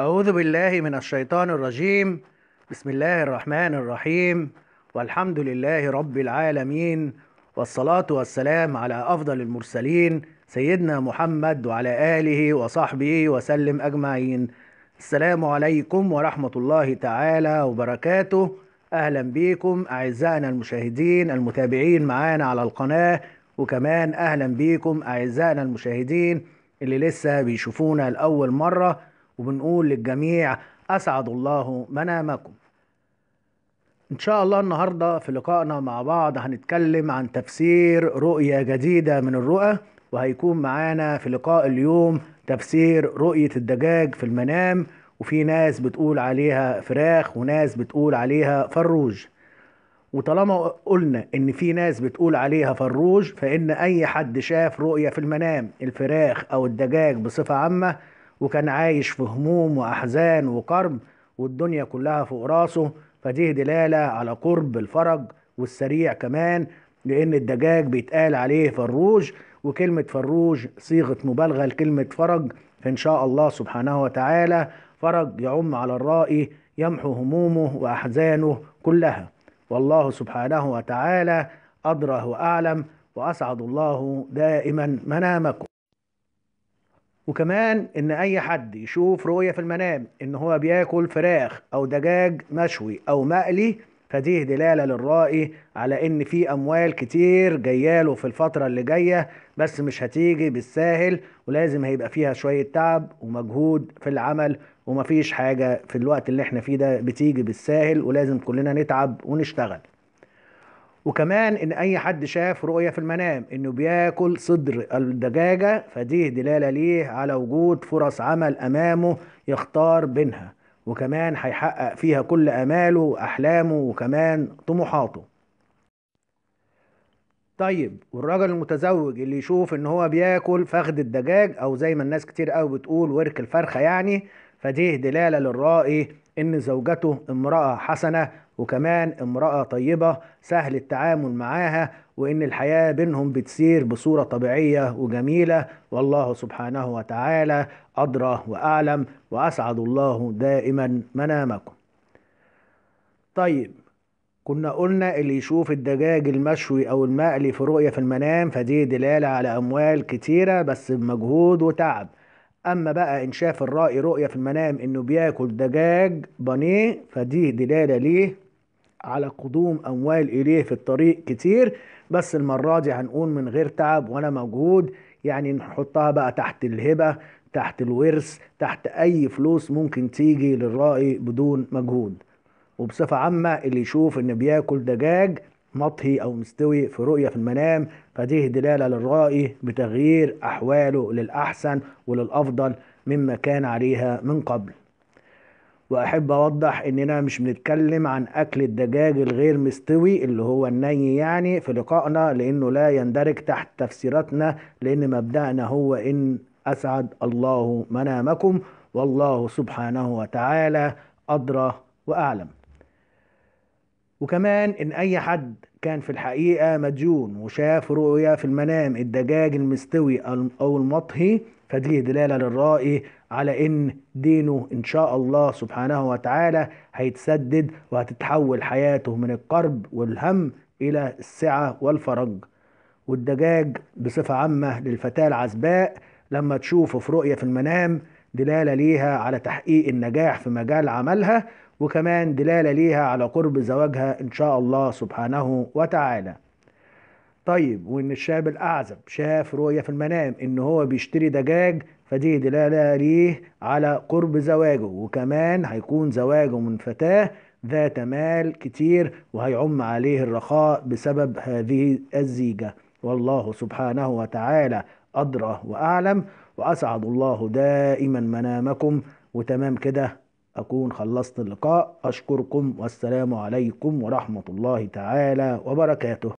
أعوذ بالله من الشيطان الرجيم بسم الله الرحمن الرحيم والحمد لله رب العالمين والصلاة والسلام على أفضل المرسلين سيدنا محمد وعلى آله وصحبه وسلم أجمعين السلام عليكم ورحمة الله تعالى وبركاته أهلا بيكم أعزائنا المشاهدين المتابعين معانا على القناة وكمان أهلا بيكم أعزائنا المشاهدين اللي لسه بيشوفونا لأول مرة وبنقول للجميع أسعد الله منامكم إن شاء الله النهاردة في لقائنا مع بعض هنتكلم عن تفسير رؤية جديدة من الرؤى وهيكون معانا في لقاء اليوم تفسير رؤية الدجاج في المنام وفي ناس بتقول عليها فراخ وناس بتقول عليها فروج وطالما قلنا ان في ناس بتقول عليها فروج فان اي حد شاف رؤية في المنام الفراخ او الدجاج بصفة عامة وكان عايش في هموم وأحزان وكرب والدنيا كلها فوق راسه فدي دلالة على قرب الفرج والسريع كمان لأن الدجاج بيتقال عليه فروج وكلمة فروج صيغة مبالغة لكلمة فرج فإن شاء الله سبحانه وتعالى فرج يعم على الرائي يمحو همومه وأحزانه كلها والله سبحانه وتعالى أدرى وأعلم وأسعد الله دائما منامكم وكمان ان اي حد يشوف رؤية في المنام ان هو بياكل فراخ او دجاج مشوي او مقلي فدي دلالة للرائي على ان في اموال كتير جياله في الفترة اللي جاية بس مش هتيجي بالساهل ولازم هيبقى فيها شوية تعب ومجهود في العمل ومفيش حاجة في الوقت اللي احنا فيه ده بتيجي بالساهل ولازم كلنا نتعب ونشتغل وكمان ان اي حد شاف رؤية في المنام انه بياكل صدر الدجاجة فدي دلالة ليه على وجود فرص عمل امامه يختار بينها وكمان هيحقق فيها كل اماله واحلامه وكمان طموحاته طيب والراجل المتزوج اللي يشوف ان هو بياكل فخد الدجاج او زي ما الناس كتير قوي بتقول ورك الفرخه يعني فدي دلالة للرائي ان زوجته امرأة حسنة وكمان امرأة طيبة سهل التعامل معاها وان الحياة بينهم بتسير بصورة طبيعية وجميلة والله سبحانه وتعالى ادرى واعلم واسعد الله دائما منامكم طيب كنا قلنا اللي يشوف الدجاج المشوي او المقلي في رؤية في المنام فدي دلالة على اموال كتيرة بس بمجهود وتعب اما بقى ان شاف الرائي رؤية في المنام انه بياكل دجاج بانيه فدي دلالة ليه على قدوم اموال اليه في الطريق كتير بس المرة دي هنقول من غير تعب ولا مجهود يعني نحطها بقى تحت الهبة تحت الورث تحت اي فلوس ممكن تيجي للرائي بدون مجهود وبصفة عامة اللي يشوف ان بياكل دجاج مطهي أو مستوي في رؤية في المنام فده دلالة للرائي بتغيير أحواله للأحسن وللأفضل مما كان عليها من قبل وأحب أوضح إننا مش بنتكلم عن أكل الدجاج الغير مستوي اللي هو الني يعني في لقائنا لأنه لا يندرج تحت تفسيراتنا لأن مبدأنا هو إن أسعد الله منامكم والله سبحانه وتعالى أدرى وأعلم وكمان ان اي حد كان في الحقيقة مديون وشاف رؤيا في المنام الدجاج المستوي او المطهي فدي دلالة للرائي على ان دينه ان شاء الله سبحانه وتعالى هيتسدد وهتتحول حياته من القرب والهم الى السعة والفرج والدجاج بصفة عامة للفتاة العزباء لما تشوفه في رؤية في المنام دلالة ليها على تحقيق النجاح في مجال عملها وكمان دلالة ليها على قرب زواجها إن شاء الله سبحانه وتعالى طيب وإن الشاب الأعزب شاف رؤية في المنام إن هو بيشتري دجاج فدي دلالة ليه على قرب زواجه وكمان هيكون زواجه من فتاة ذات مال كتير وهيعم عليه الرخاء بسبب هذه الزيجة والله سبحانه وتعالى أدرى وأعلم وأسعد الله دائما منامكم وتمام كده أكون خلصت اللقاء أشكركم والسلام عليكم ورحمة الله تعالى وبركاته